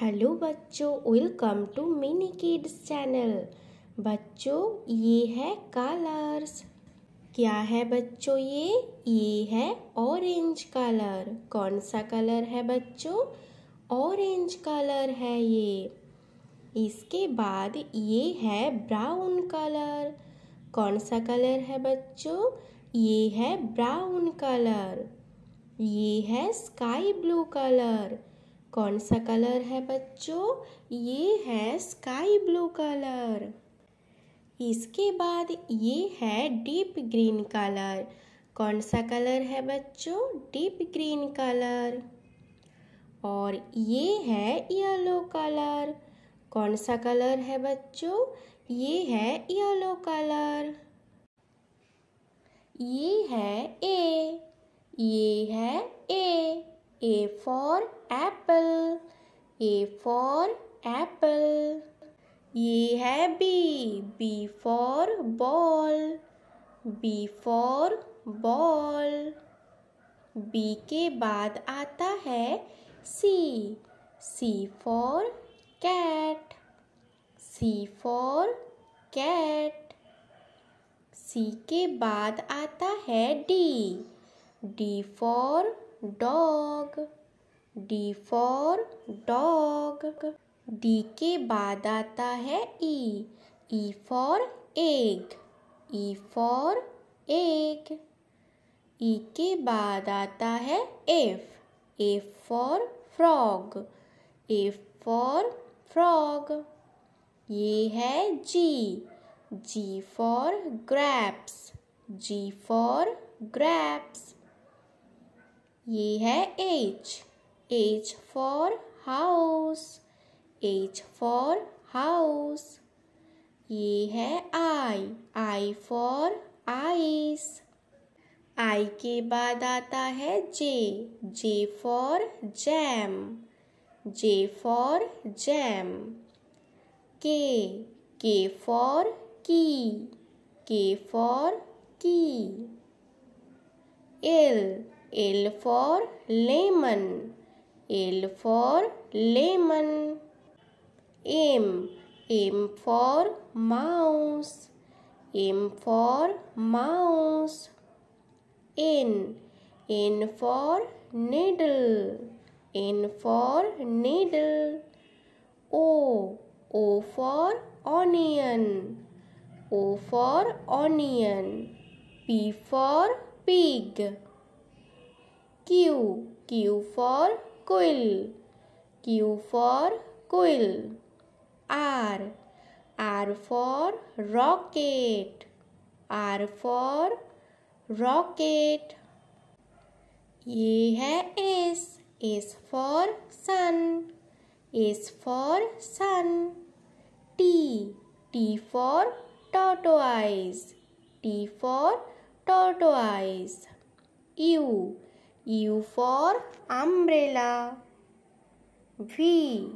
Hello बच्चों welcome to mini kids channel बच्चों ये है कलर्स क्या है बच्चों ये ये है ऑरेंज कलर कौन सा कलर है बच्चों ऑरेंज कलर है ये इसके बाद ये है ब्राउन कलर कौन सा कलर है बच्चों ये है ब्राउन कलर ये है स्काई ब्लू कलर कौन सा कलर है बच्चों ये है स्काई ब्लू कलर इसके बाद ये है डीप ग्रीन कलर कौन सा कलर है बच्चों डीप ग्रीन कलर और ये है येलो कलर कौन सा कलर है बच्चों ये है येलो कलर ये है ए ये है A A for apple A for apple. ये है B. B for ball. B for ball. B के बाद आता है C. C for cat. C for cat. C के बाद आता है D. D for dog. D for dog D के बाद आता है E E for egg E for egg. E के बाद आता है F F for frog F for frog ये है G G for grapes G for grapes ये है H H for house. H for house. ये है I. I for eyes. I के बाद आता है J. J for jam. J for jam. K. K for key. K for key. L. L for lemon. L for lemon. M. M for mouse. M for mouse. N. N for needle. N for needle. O. O for onion. O for onion. P for pig. Q. Q for quill q for quill r r for rocket r for rocket ye hai s s for sun s for sun t t for tortoise t for tortoise u U for umbrella. V.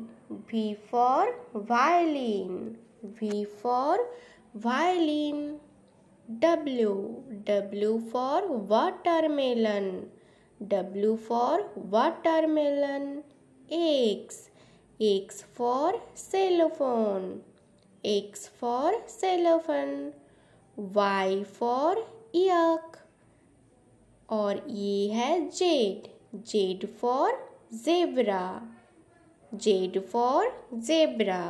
V for violin. V for violin. W. W for watermelon. W for watermelon. X. X for cellophane. X for cellophane. Y for yuck. और ये e है Z Z for zebra Z for zebra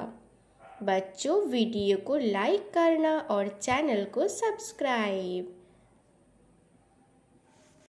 बच्चों video को like करना और channel को subscribe